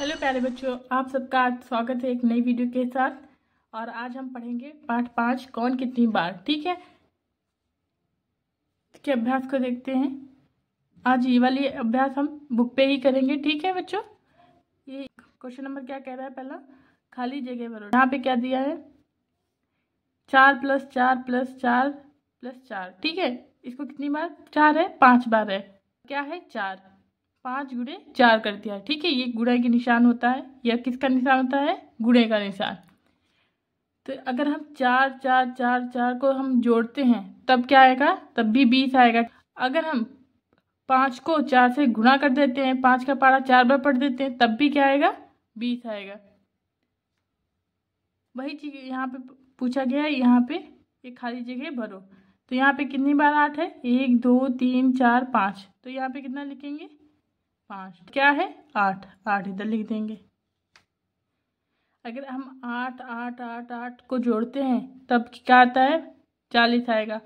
hello प्यारे बच्चों आप सबका आज स्वागत है एक नई वीडियो के साथ और आज हम पढ़ेंगे पाठ पाँच कौन कितनी बार ठीक है के अभ्यास को देखते हैं आज ये वाली अभ्यास हम बुक पे ही करेंगे ठीक है बच्चों ये क्वेश्चन नंबर क्या कह रहा है पहला खाली जगह भरो यहाँ पे क्या दिया है चार प्लस चार प्लस चार प्लस चार ठीक है इसको कितनी बार चार है पाँच बार है क्या है चार पाँच गुड़े चार कर दिया ठीक है ये गुड़े के निशान होता है या किसका निशान होता है गुड़े का निशान तो अगर हम चार चार चार चार को हम जोड़ते हैं तब क्या आएगा तब भी बीस आएगा अगर हम पाँच को चार से गुणा कर देते हैं पाँच का पारा चार बार पढ़ देते हैं तब भी क्या आएगा बीस आएगा वही चीज़ यहाँ पे पूछा गया है यहाँ पे ये खाली जगह भरो तो यहाँ पे कितनी बार आठ है एक दो तीन चार पाँच तो यहाँ पे कितना लिखेंगे पाँच क्या है आठ आठ इधर लिख देंगे अगर हम आठ आठ आठ आठ को जोड़ते हैं तब क्या आता है चालीस आएगा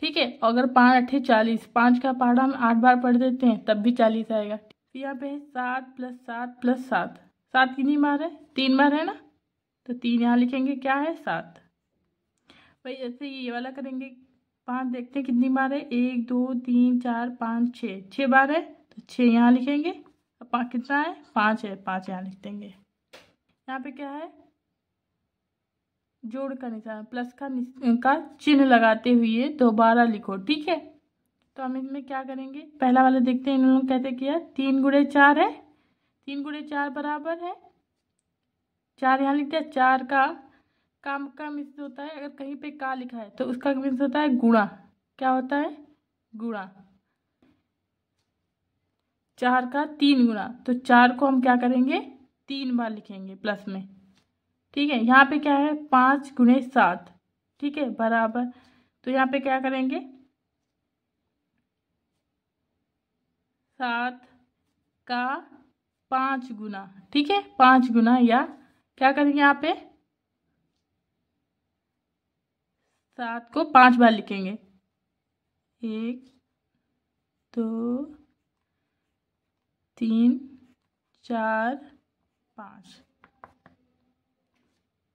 ठीक है अगर पाँच अठे चालीस पाँच का पहाड़ा हम आठ बार पढ़ देते हैं तब भी चालीस आएगा तो यहाँ पे है सात प्लस सात प्लस सात सात कितनी बार है तीन बार है ना तो तीन यहाँ लिखेंगे क्या है सात भाई ऐसे ये वाला करेंगे पाँच देखते हैं कितनी बार है एक दो तीन चार पाँच छः छः बार है तो छः यहाँ लिखेंगे पाँच कितना है पाँच है पाँच यहाँ लिख देंगे यहाँ पे क्या है जोड़ का निशान प्लस का का चिन्ह लगाते हुए दोबारा लिखो ठीक है तो हम इसमें क्या करेंगे पहला वाला देखते हैं इन्होंने कैसे किया तीन गुड़े चार है तीन गुड़े चार बराबर है चार यहाँ लिख दिया चार का काम का मिस होता है अगर कहीं पे का लिखा है तो उसका मिस होता है गुणा क्या होता है गुणा चार का तीन गुना तो चार को हम क्या करेंगे तीन बार लिखेंगे प्लस में ठीक है यहाँ पे क्या है पाँच गुने सात ठीक है बराबर तो यहाँ पे क्या करेंगे सात का पाँच गुना ठीक है पाँच गुना या क्या करेंगे यहाँ पे सात को पाँच बार लिखेंगे एक दो तो, तीन चार पाँच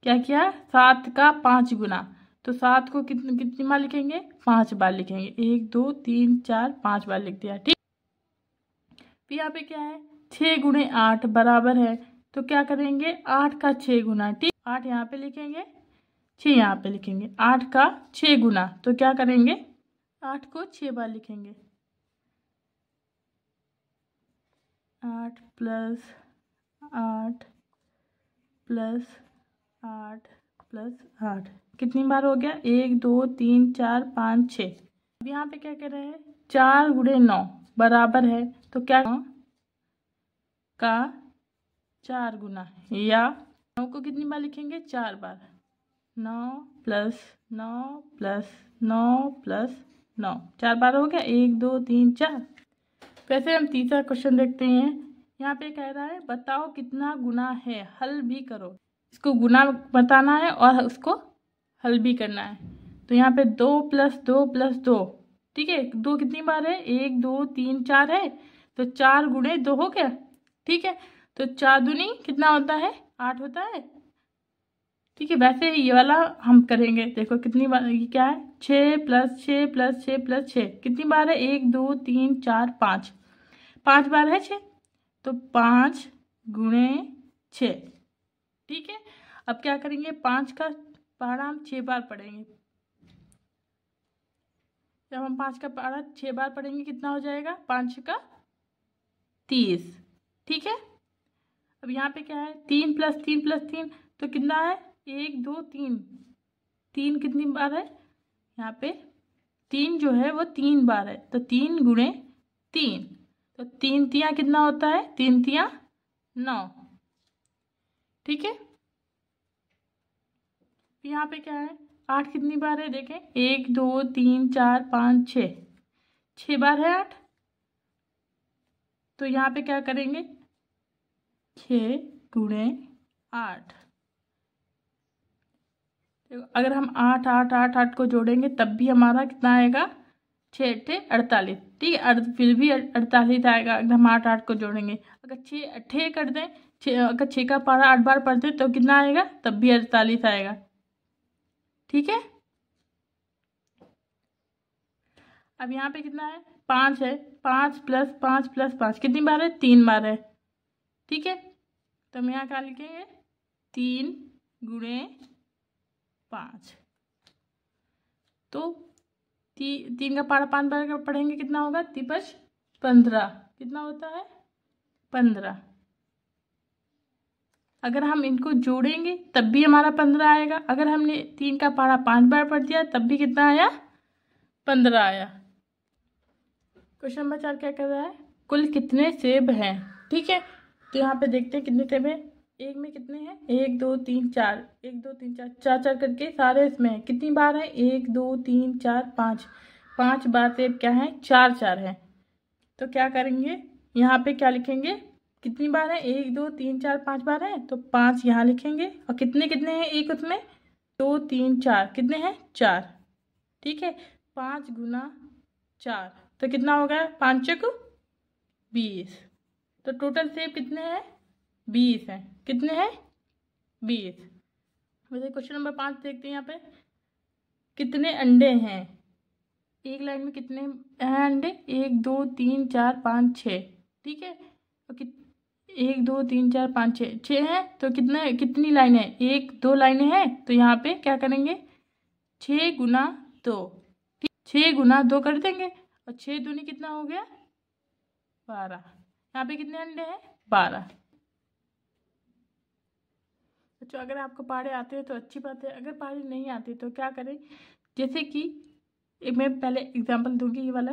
क्या किया सात का पाँच गुना तो सात को कितनी कितनी बार लिखेंगे पाँच बार लिखेंगे एक दो तीन चार पाँच बार लिख दिया ठीक फिर तो यहाँ पे क्या है छः गुणे आठ बराबर है तो क्या करेंगे आठ का छः गुना ठीक आठ यहाँ पे लिखेंगे छः यहाँ पे लिखेंगे आठ का छः गुना तो क्या करेंगे आठ को छः बार लिखेंगे आठ प्लस आठ प्लस आठ प्लस आठ कितनी बार हो गया एक दो तीन चार पाँच छः अब यहाँ पे क्या कह रहे हैं चार गुड़े नौ बराबर है तो क्या नौ का चार गुना या नौ को कितनी बार लिखेंगे चार बार नौ प्लस नौ प्लस नौ प्लस नौ चार बार हो गया एक दो तीन चार वैसे हम तीसरा क्वेश्चन देखते हैं यहाँ पे कह रहा है बताओ कितना गुना है हल भी करो इसको गुना बताना है और उसको हल भी करना है तो यहाँ पे दो प्लस दो प्लस दो ठीक है दो कितनी बार है एक दो तीन चार है तो चार गुणे दो हो गया ठीक है तो चार दुनी कितना होता है आठ होता है ठीक है वैसे ये वाला हम करेंगे देखो कितनी बार ये क्या है छः प्लस छः प्लस छः प्लस छः कितनी बार है एक दो तीन चार पाँच पाँच बार है छः तो पाँच गुणे छः ठीक है अब क्या करेंगे पाँच का पारा हम छः बार पढ़ेंगे जब हम पाँच का पारा छः बार पढ़ेंगे कितना हो जाएगा पाँच का तीस ठीक है अब यहाँ पे क्या है तीन प्लस तीन प्लस तीन तो कितना है एक दो तीन तीन कितनी बार है यहाँ पे तीन जो है वो तीन बार है तो तीन गुणे तीन तो तीन तिया कितना होता है तीन तिया नौ ठीक है यहाँ पे क्या है आठ कितनी बार है देखें एक दो तीन चार पाँच छ छ बार है आठ तो यहाँ पे क्या करेंगे छ गुणे आठ अगर हम आठ आठ आठ आठ को जोड़ेंगे तब भी हमारा कितना आएगा छः अट्ठे अड़तालीस ठीक है अड़ फिर भी अड़तालीस आएगा अगर हम आठ आठ को जोड़ेंगे अगर छः अट्ठे कर दें छः अगर छः का पारा आठ बार पढ़ दें तो कितना आएगा तब भी अड़तालीस आएगा ठीक है अब यहाँ पे कितना है पाँच है पाँच प्लस पाँच प्लस पाँच कितनी बार है तीन बार है ठीक है तो हम यहाँ क्या लिखेंगे तीन गुणे पाँच तो ती, तीन का पारा पाँच बार पढ़ेंगे कितना होगा तिपच पंद्रह कितना होता है पंद्रह अगर हम इनको जोड़ेंगे तब भी हमारा पंद्रह आएगा अगर हमने तीन का पारा पाँच बार पढ़ दिया तब भी कितना आया पंद्रह आया क्वेश्चन नंबर चार क्या कर रहा है कुल कितने सेब हैं ठीक है तो यहाँ पे देखते हैं कितने सेब हैं एक में कितने हैं एक दो तीन चार एक दो तीन चार चार चार करके सारे इसमें हैं कितनी बार है एक दो तीन चार पाँच पाँच बार से क्या है चार चार है तो क्या करेंगे यहाँ पे क्या लिखेंगे कितनी बार है एक दो तीन चार पाँच बार है तो पाँच यहाँ लिखेंगे और कितने कितने हैं एक उसमें दो तीन चार कितने हैं चार ठीक है पाँच गुना चार तो कितना होगा पाँच को बीस तो टोटल सेब कितने हैं बीस हैं कितने हैं बीस वैसे क्वेश्चन नंबर पाँच देखते हैं यहाँ पे कितने अंडे हैं एक लाइन में कितने हैं अंडे एक दो तीन चार पाँच छः ठीक है और तो कित एक दो तीन चार पाँच छः छः हैं तो कितना कितनी लाइन है एक दो लाइनें हैं तो यहाँ पे क्या करेंगे छः गुना दो ठीक छः गुना दो कर देंगे और छः दूनी कितना हो गया बारह यहाँ पे कितने अंडे हैं बारह बच्चों तो अगर आपको पहाड़े आते हैं तो अच्छी बात है अगर पहाड़े नहीं आते तो क्या करें जैसे कि मैं पहले एग्जाम्पल दूंगी ये वाला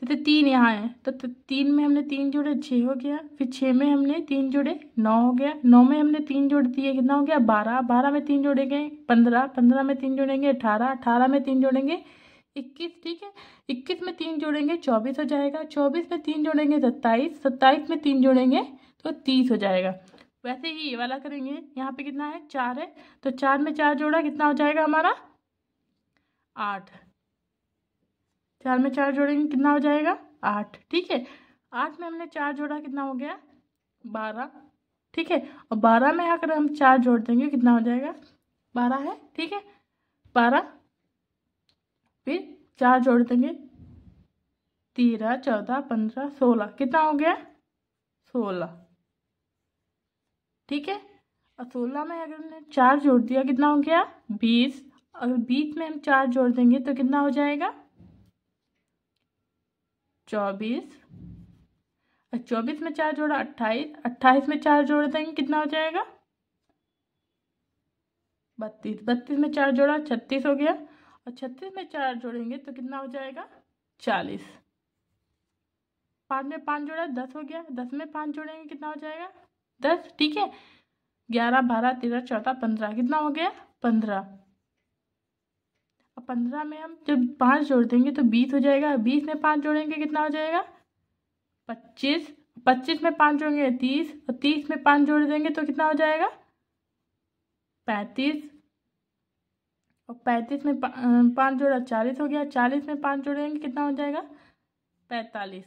जैसे तीन यहाँ है तो, तो तीन में हमने तीन जोड़े छः हो गया फिर छः में हमने तीन जोड़े नौ हो गया नौ में हमने तीन जोड़ दिए कितना हो गया बारह बारह में तीन जोड़ेंगे पंद्रह पंद्रह में तीन जोड़ेंगे अठारह अठारह में तीन जोड़ेंगे इक्कीस ठीक है इक्कीस में तीन जोड़ेंगे चौबीस हो जाएगा चौबीस में तीन जोड़ेंगे सत्ताईस सत्ताईस में तीन जोड़ेंगे तो तीस हो जाएगा वैसे ही ये वाला करेंगे यहाँ पे कितना है चार है तो चार में चार जोड़ा कितना हो जाएगा हमारा आठ चार में चार जोड़ेंगे कितना हो जाएगा आठ ठीक है आठ में हमने चार जोड़ा कितना हो गया बारह ठीक है और बारह में अगर हम चार जोड़ देंगे कितना हो जाएगा बारह है ठीक है बारह फिर चार जोड़ देंगे तेरह चौदह पंद्रह सोलह कितना हो गया सोलह ठीक है और सोलह में अगर हमने चार जोड़ दिया कितना हो गया बीस अगर बीस में हम चार जोड़ देंगे तो कितना हो जाएगा चौबीस और चौबीस में चार जोड़ा अट्ठाईस अट्ठाईस में चार जोड़ देंगे कितना हो जाएगा बत्तीस बत्तीस में चार जोड़ा छत्तीस हो गया और छत्तीस में चार जोड़ेंगे तो कितना हो जाएगा चालीस पाँच में पाँच जोड़ा दस हो गया दस में पाँच जोड़ेंगे कितना हो जाएगा दस ठीक है ग्यारह बारह तेरह चौदह पंद्रह कितना हो गया पंद्रह अब पंद्रह में हम जब पाँच जोड़ देंगे तो बीस हो जाएगा बीस में पाँच जोड़ेंगे कितना हो जाएगा पच्चीस पच्चीस में पाँच जोड़ेंगे तीस और तीस में पाँच जोड़ देंगे तो कितना हो जाएगा पैंतीस और पैंतीस में पाँच जोड़ा चालीस हो गया चालीस में पाँच जोड़ेंगे कितना हो जाएगा पैंतालीस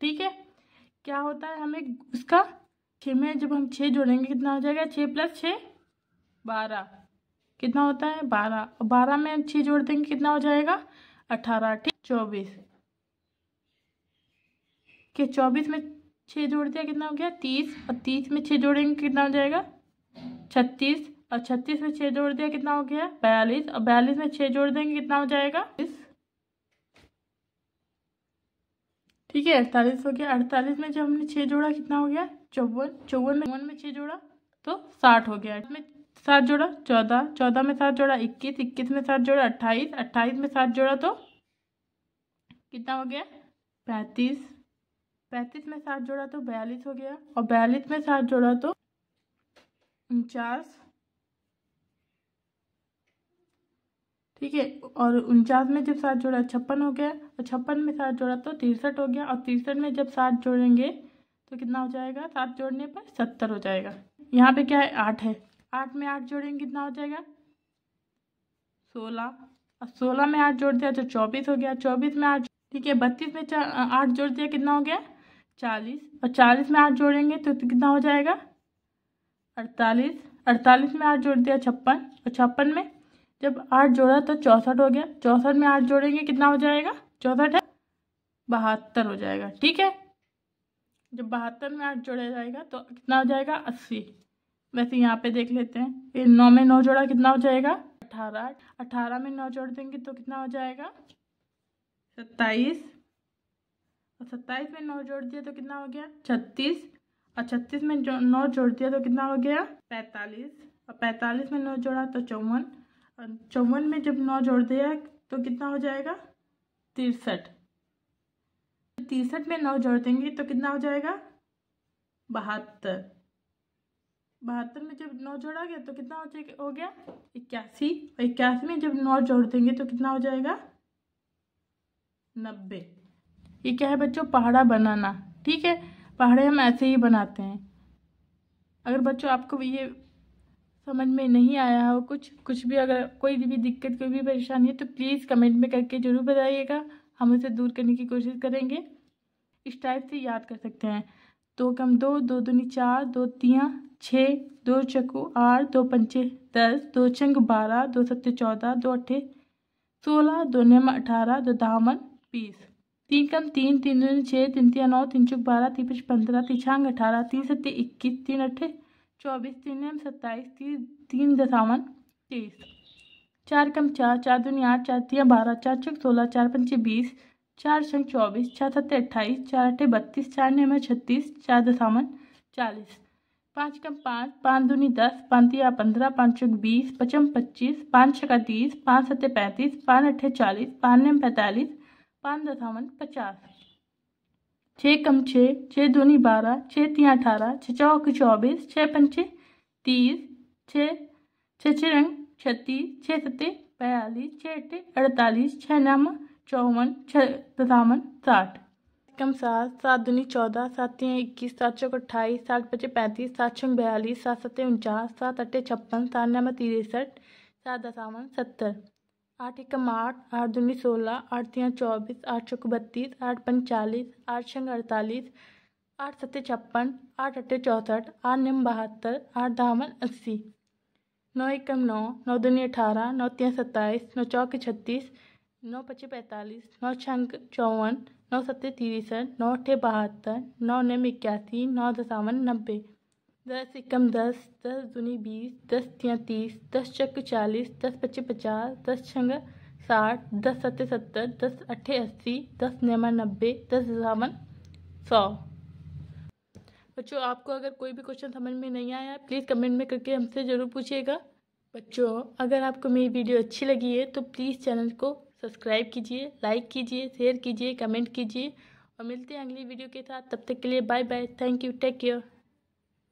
ठीक है क्या होता है हमें उसका छः में जब हम छः जोड़ेंगे कितना हो जाएगा छः प्लस छः बारह कितना होता है बारह और बारह में छः जोड़ देंगे कितना हो जाएगा अठारह ठीक चौबीस के चौबीस में छः जोड़ दिया कितना हो गया तीस और तीस में छः जोड़ेंगे कितना हो जाएगा छत्तीस और छत्तीस में छः जोड़ दिया कितना हो गया बयालीस और बयालीस में छः जोड़ देंगे कितना हो जाएगा इस ठीक है अड़तालीस हो गया अड़तालीस में जब हमने छः जोड़ा कितना हो गया चौवन चौवन में चौवन में छः जोड़ा तो साठ हो गया में सात जोड़ा चौदह चौदह में सात जोड़ा इक्कीस इक्कीस में सात जोड़ा अट्ठाईस अट्ठाईस में सात जोड़ा तो कितना हो गया पैंतीस पैंतीस में सात जोड़ा तो बयालीस हो गया और बयालीस में सात जोड़ा तो उनचास ठीक है और उनचास में जब सात जोड़ा छप्पन हो गया और छप्पन में सात जोड़ा तो तिरसठ हो गया और तिरसठ में जब सात जोड़ेंगे तो कितना हो जाएगा सात जोड़ने पर सत्तर हो जाएगा यहाँ पे क्या है आठ है आठ में आठ जोड़ेंगे कितना हो जाएगा सोलह और सोलह में आठ जोड़ दिया तो चौबीस हो गया चौबीस में आठ ठीक है बत्तीस में आठ जोड़ दिया कितना हो गया चालीस और चालीस में आठ जोड़ेंगे तो कितना हो जाएगा अड़तालीस अड़तालीस में आठ जोड़ दिया छप्पन और छप्पन में जब आठ जोड़ा तो चौंसठ हो गया चौंसठ में आठ जोड़ेंगे कितना हो जाएगा चौंसठ है बहत्तर हो जाएगा ठीक है जब बहत्तर में आठ जोड़ा जाएगा तो कितना हो जाएगा अस्सी वैसे यहाँ पे देख लेते हैं ये नौ में नौ जोड़ा कितना हो जाएगा अठारह अठारह में नौ जोड़ देंगे तो कितना हो जाएगा सत्ताईस और सत्ताईस में नौ जोड़ दिया तो कितना हो गया छत्तीस और छत्तीस में जो नौ जोड़ दिया तो कितना हो गया पैंतालीस और पैंतालीस में नौ जोड़ा तो चौवन और चौवन में जब नौ जोड़ दिया तो कितना हो जाएगा तिरसठ तिरसठ में नौ जोड़ देंगे तो कितना हो जाएगा बहत्तर बहत्तर में जब नौ जोड़ा गया तो कितना हो जाएगा हो गया इक्यासी और इक्यासी में जब नौ जोड़ देंगे तो कितना हो जाएगा नब्बे ये क्या है बच्चों पहाड़ा बनाना ठीक है पहाड़े हम ऐसे ही बनाते हैं अगर बच्चों आपको ये समझ में नहीं आया हो कुछ कुछ भी अगर कोई भी दिक्कत कोई भी परेशानी है तो प्लीज़ कमेंट में करके ज़रूर बताइएगा हम उसे दूर करने की कोशिश करेंगे इस टाइप से याद कर सकते हैं दो कम दो दो दूनी चार दो तियाँ छः दो चकू आठ दो पंचे दस दो चंग बारह दो सत्ते चौदह दो अट्ठे सोलह दो नम अठारह दो दामन बीस तीन कम तीन तीन दूनी छः तीन तिया नौ तीन चुक बारह तीन पंच पंद्रह तीन छांग अठारह तीन सत्ते इक्कीस तीन अट्ठे चौबीस तीन सत्ताईस तीस तीन दसावन तेईस चार कम चार चार दूनी आठ चार तीन बारह चार छः सोलह चार पंचे बीस चार छः चौबीस चार सत्ते अट्ठाईस चार अट्ठे बत्तीस चार नौ छत्तीस चार दसावन चालीस पाँच कम पाँच पाँच दूनी दस पाँच तीन पंद्रह पाँच छः बीस पचम पच्चीस पाँच छः तीस पाँच सत्ते पैंतीस पाँच अट्ठे चालीस पाँच नौ पैंतालीस पाँच दसावन पचास छः कम छः छः दूनी बारह छः तिया अठारह छः चौक चौबीस छः पंचे तीस छः छः छः रंग छत्तीस छः सत्ते बयालीस छः अट्ठे अड़तालीस छः नामा चौवन छः सतावन साठ कम सात सात दूनी चौदह सात तीन इक्कीस सात चौक अट्ठाईस सात पचे पैंतीस सात छंग बयालीस सात सत्ते उनचास सात अट्ठे छप्पन सात नामा तिरसठ सात दसावन सत्तर आठ एक आठ आठ दूनी सोलह आठ तीन चौबीस आठ चौक बत्तीस आठ पंच चालीस आठ छंग अड़तालीस आठ सत्ते छप्पन आठ अट्ठे चौंसठ आठ नम बहत्तर आठ दामन अस्सी नौ एकम नौ नौ दूनी अठारह नौ तीन सत्ताईस नौ चौके छत्तीस नौ पच्चीस पैंतालीस नौ छंग चौवन नौ सत्ते तिरसठ नौ अट्ठे बहत्तर नौ नम इक्यासी नौ दसावन नब्बे दस एकम दस दस दुनी बीस दस तिया तीस दस चक चालीस दस पच्ची पचास दस छंग साठ दस सत्ते सत्तर दस अठे अस्सी दस नवा नब्बे दस सावन सौ बच्चों आपको अगर कोई भी क्वेश्चन समझ में नहीं आया प्लीज़ कमेंट में करके हमसे ज़रूर पूछिएगा बच्चों अगर आपको मेरी वीडियो अच्छी लगी है तो प्लीज़ चैनल को सब्सक्राइब कीजिए लाइक कीजिए शेयर कीजिए कमेंट कीजिए और मिलते हैं अगली वीडियो के साथ तब तक के लिए bye bye thank you take care